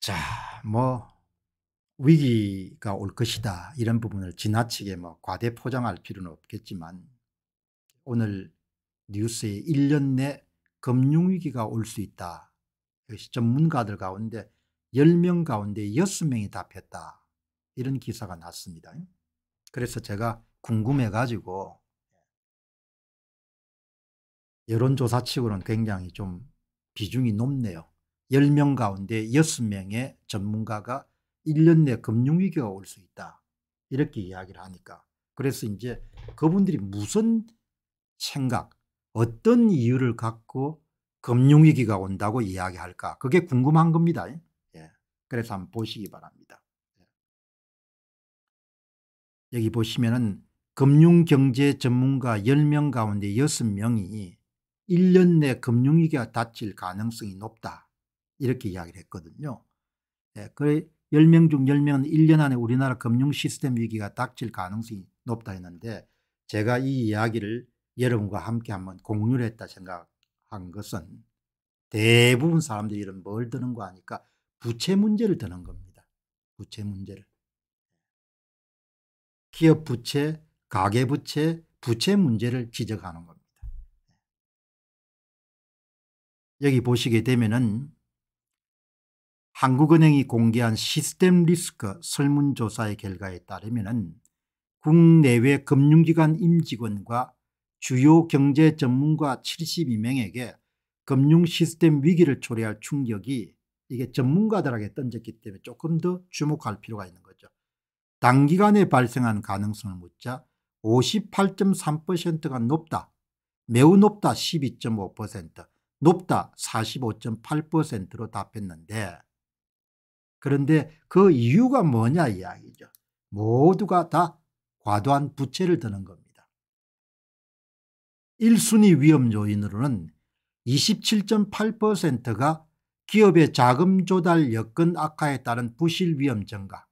자, 뭐 위기가 올 것이다 이런 부분을 지나치게 뭐 과대 포장할 필요는 없겠지만 오늘 뉴스에 1년 내 금융위기가 올 수 있다. 역시 전문가들 가운데 10명 가운데 6명이 답했다. 이런 기사가 났습니다. 그래서 제가 궁금해가지고 여론조사 측으로는 굉장히 좀 비중이 높네요. 10명 가운데 6명의 전문가가 1년 내 금융위기가 올 수 있다. 이렇게 이야기를 하니까. 그래서 이제 그분들이 무슨 생각, 어떤 이유를 갖고 금융위기가 온다고 이야기할까. 그게 궁금한 겁니다. 예. 그래서 한번 보시기 바랍니다. 예. 여기 보시면은 금융경제 전문가 10명 가운데 6명이 1년 내 금융위기가 닥칠 가능성이 높다. 이렇게 이야기를 했거든요. 예, 그래 10명 중 10명은 1년 안에 우리나라 금융 시스템 위기가 닥칠 가능성이 높다 했는데 제가 이 이야기를 여러분과 함께 한번 공유를 했다 생각한 것은 대부분 사람들이 이런 뭘 드는 거 아니까 부채 문제를 드는 겁니다. 부채 문제를. 기업 부채, 가계 부채, 부채 문제를 지적하는 겁니다. 여기 보시게 되면은 한국은행이 공개한 시스템 리스크 설문조사의 결과에 따르면 국내외 금융기관 임직원과 주요 경제 전문가 72명에게 금융 시스템 위기를 초래할 충격이 이게 전문가들에게 던졌기 때문에 조금 더 주목할 필요가 있는 거죠. 단기간에 발생한 가능성을 묻자 58.3%가 높다, 매우 높다 12.5%, 높다 45.8%로 답했는데 그런데 그 이유가 뭐냐 이야기죠. 모두가 다 과도한 부채를 드는 겁니다. 1순위 위험 요인으로는 27.8%가 기업의 자금 조달 여건 악화에 따른 부실 위험 증가,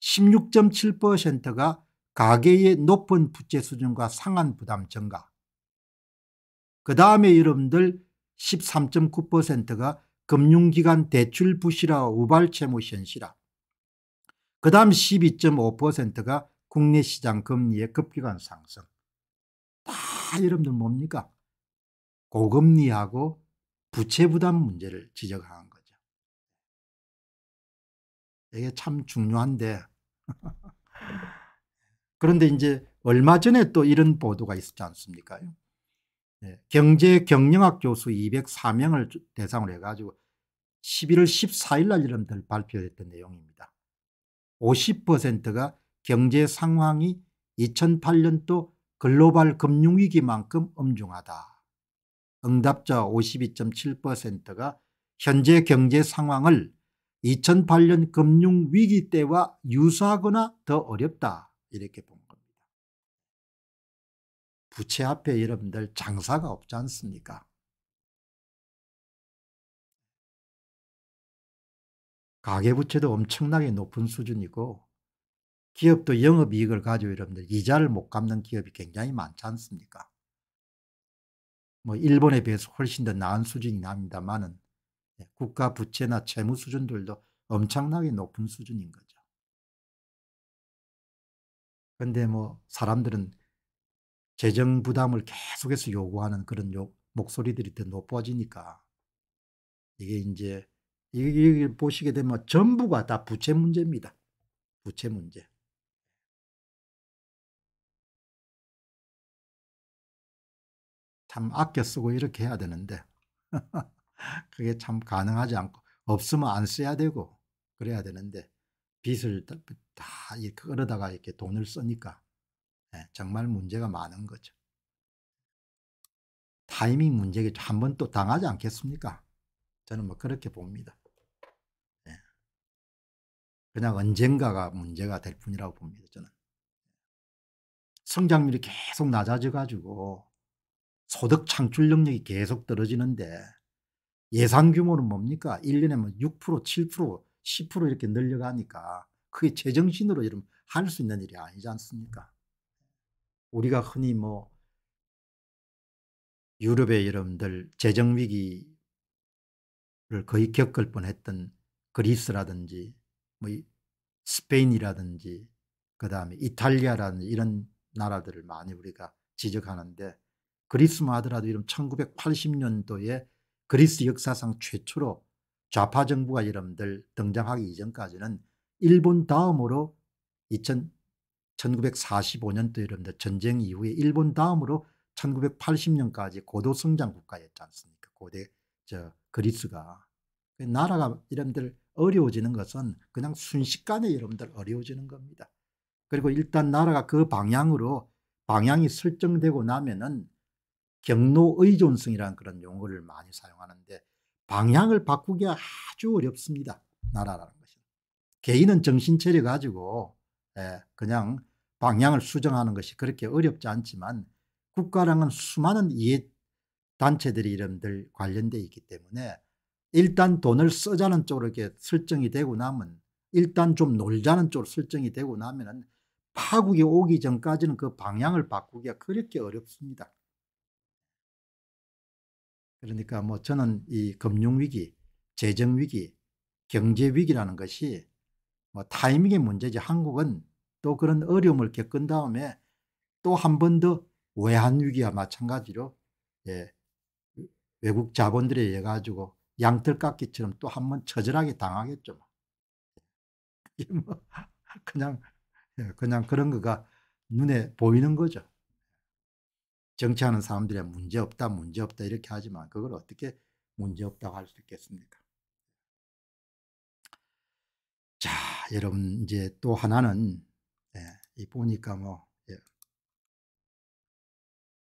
16.7%가 가계의 높은 부채 수준과 상한 부담 증가, 그 다음에 여러분들 13.9%가 금융기관 대출 부실화 우발 채무 현실화. 그 다음 12.5%가 국내 시장 금리의 급격한 상승. 다 여러분들 뭡니까? 고금리하고 부채 부담 문제를 지적한 거죠. 이게 참 중요한데. 그런데 이제 얼마 전에 또 이런 보도가 있었지 않습니까? 네, 경제 경영학 교수 204명을 대상으로 해가지고 11월 14일 날 여러분들 발표했던 내용입니다. 50%가 경제 상황이 2008년도 글로벌 금융위기만큼 엄중하다. 응답자 52.7%가 현재 경제 상황을 2008년 금융위기 때와 유사하거나 더 어렵다. 이렇게 본 겁니다. 부채 앞에 여러분들 장사가 없지 않습니까? 가계부채도 엄청나게 높은 수준이고 기업도 영업이익을 가지고 여러분들 이자를 못 갚는 기업이 굉장히 많지 않습니까? 뭐 일본에 비해서 훨씬 더 나은 수준이 납니다만은 예, 국가 부채나 채무 수준들도 엄청나게 높은 수준인 거죠. 그런데 뭐 사람들은 재정 부담을 계속해서 요구하는 그런 요, 목소리들이 더 높아지니까 이게 이제 이게 보시게 되면 전부가 다 부채 문제입니다. 부채 문제. 참 아껴 쓰고 이렇게 해야 되는데 그게 참 가능하지 않고 없으면 안 써야 되고 그래야 되는데 빚을 다, 다 끌어다가 이렇게 돈을 쓰니까 네, 정말 문제가 많은 거죠. 타이밍 문제겠죠. 한번 또 당하지 않겠습니까? 저는 뭐 그렇게 봅니다. 그냥 언젠가가 문제가 될 뿐이라고 봅니다. 저는. 성장률이 계속 낮아져 가지고 소득 창출 능력이 계속 떨어지는데 예산 규모는 뭡니까? 1년에 뭐 6%, 7%, 10% 이렇게 늘려가니까 그게 제정신으로 할 수 있는 일이 아니지 않습니까? 우리가 흔히 뭐 유럽의 여러분들 재정위기를 거의 겪을 뻔했던 그리스라든지 뭐 스페인이라든지 그다음에 이탈리아라는 이런 나라들을 많이 우리가 지적하는데 그리스만 뭐 하더라도 이런 1980년도에 그리스 역사상 최초로 좌파 정부가 여러분들 등장하기 이전까지는 일본 다음으로 2000, 1945년도 여러분들 전쟁 이후에 일본 다음으로 1980년까지 고도 성장 국가였지 않습니까? 고대 저 그리스가 그 나라가 여러분들 어려워지는 것은 그냥 순식간에 여러분들 어려워지는 겁니다. 그리고 일단 나라가 그 방향으로 방향이 설정되고 나면은 경로 의존성이라는 그런 용어를 많이 사용하는데 방향을 바꾸기 아주 어렵습니다. 나라라는 것이. 개인은 정신 차려 가지고 예, 그냥 방향을 수정하는 것이 그렇게 어렵지 않지만 국가랑은 수많은 이해 단체들이 이름들 관련돼 있기 때문에 일단 돈을 쓰자는 쪽으로 이렇게 설정이 되고 나면 일단 좀 놀자는 쪽으로 설정이 되고 나면은 파국이 오기 전까지는 그 방향을 바꾸기가 그렇게 어렵습니다. 그러니까 뭐 저는 이 금융위기, 재정위기, 경제위기라는 것이 뭐 타이밍의 문제지 한국은 또 그런 어려움을 겪은 다음에 또 한 번 더 외환위기와 마찬가지로 예, 외국 자본들에 의해 가지고 양털깎기처럼또한번 처절하게 당하겠죠. 뭐. 뭐 그냥, 예, 그냥 그런 거가 눈에 보이는 거죠. 정치하는 사람들이 문제없다, 문제없다 이렇게 하지만 그걸 어떻게 문제없다고 할 수 있겠습니까? 자, 여러분 이제 또 하나는 예, 보니까 뭐